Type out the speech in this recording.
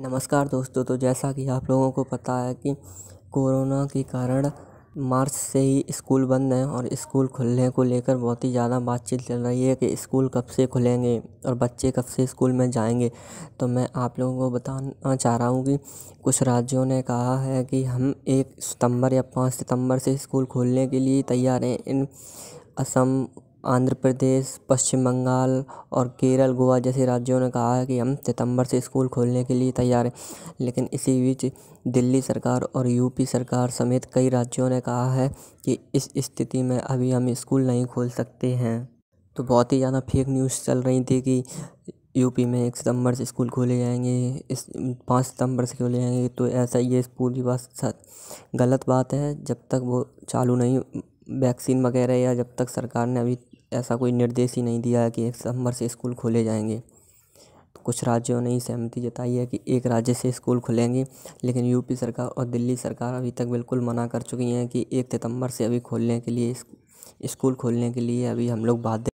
नमस्कार दोस्तों तो जैसा कि आप लोगों को पता है कि कोरोना के कारण मार्च से ही स्कूल बंद हैं और स्कूल खुलने को लेकर बहुत ही ज़्यादा बातचीत चल रही है कि स्कूल कब से खुलेंगे और बच्चे कब से स्कूल में जाएंगे तो मैं आप लोगों को बताना चाह रहा हूँ कि कुछ राज्यों ने कहा है कि हम एक सितंबर या पाँच सितंबर से स्कूल खोलने के लिए तैयार हैं इन असम आंध्र प्रदेश पश्चिम बंगाल और केरल गोवा जैसे राज्यों ने कहा है कि हम सितंबर से स्कूल खोलने के लिए तैयार हैं लेकिन इसी बीच दिल्ली सरकार और यूपी सरकार समेत कई राज्यों ने कहा है कि इस स्थिति में अभी हम स्कूल नहीं खोल सकते हैं तो बहुत ही ज़्यादा फेक न्यूज़ चल रही थी कि यूपी में एक सितंबर से स्कूल खोले जाएंगे इस पाँच सितंबर से खोले जाएंगे तो ऐसा ये पूरी बात गलत बात है जब तक वो चालू नहीं वैक्सीन वगैरह या जब तक सरकार ने अभी ऐसा कोई निर्देश ही नहीं दिया है कि एक सितंबर से स्कूल खोले जाएंगे तो कुछ राज्यों ने ही सहमति जताई है कि एक राज्य से स्कूल खुलेंगे लेकिन यूपी सरकार और दिल्ली सरकार अभी तक बिल्कुल मना कर चुकी हैं कि एक सितंबर से अभी खोलने के लिए स्कूल खोलने के लिए अभी हम लोग बाध्य